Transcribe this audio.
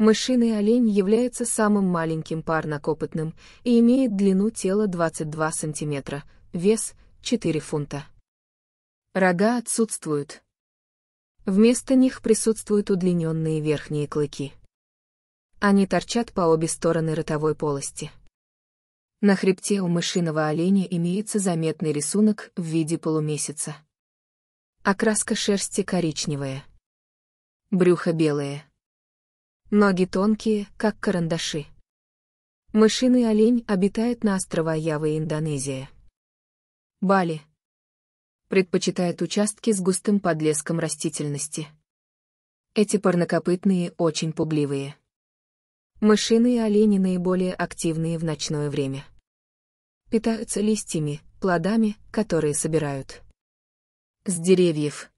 Мышиный олень является самым маленьким парнокопытным и имеет длину тела 22 см, вес 4 фунта. Рога отсутствуют. Вместо них присутствуют удлиненные верхние клыки. Они торчат по обе стороны ротовой полости. На хребте у мышиного оленя имеется заметный рисунок в виде полумесяца. Окраска шерсти коричневая. Брюхо белое. Ноги тонкие, как карандаши. Мышиный олень обитает на острова Явы и Индонезия. Бали. Предпочитает участки с густым подлеском растительности. Эти парнокопытные очень пугливые. Мышиные олени наиболее активные в ночное время. Питаются листьями, плодами, которые собирают. С деревьев.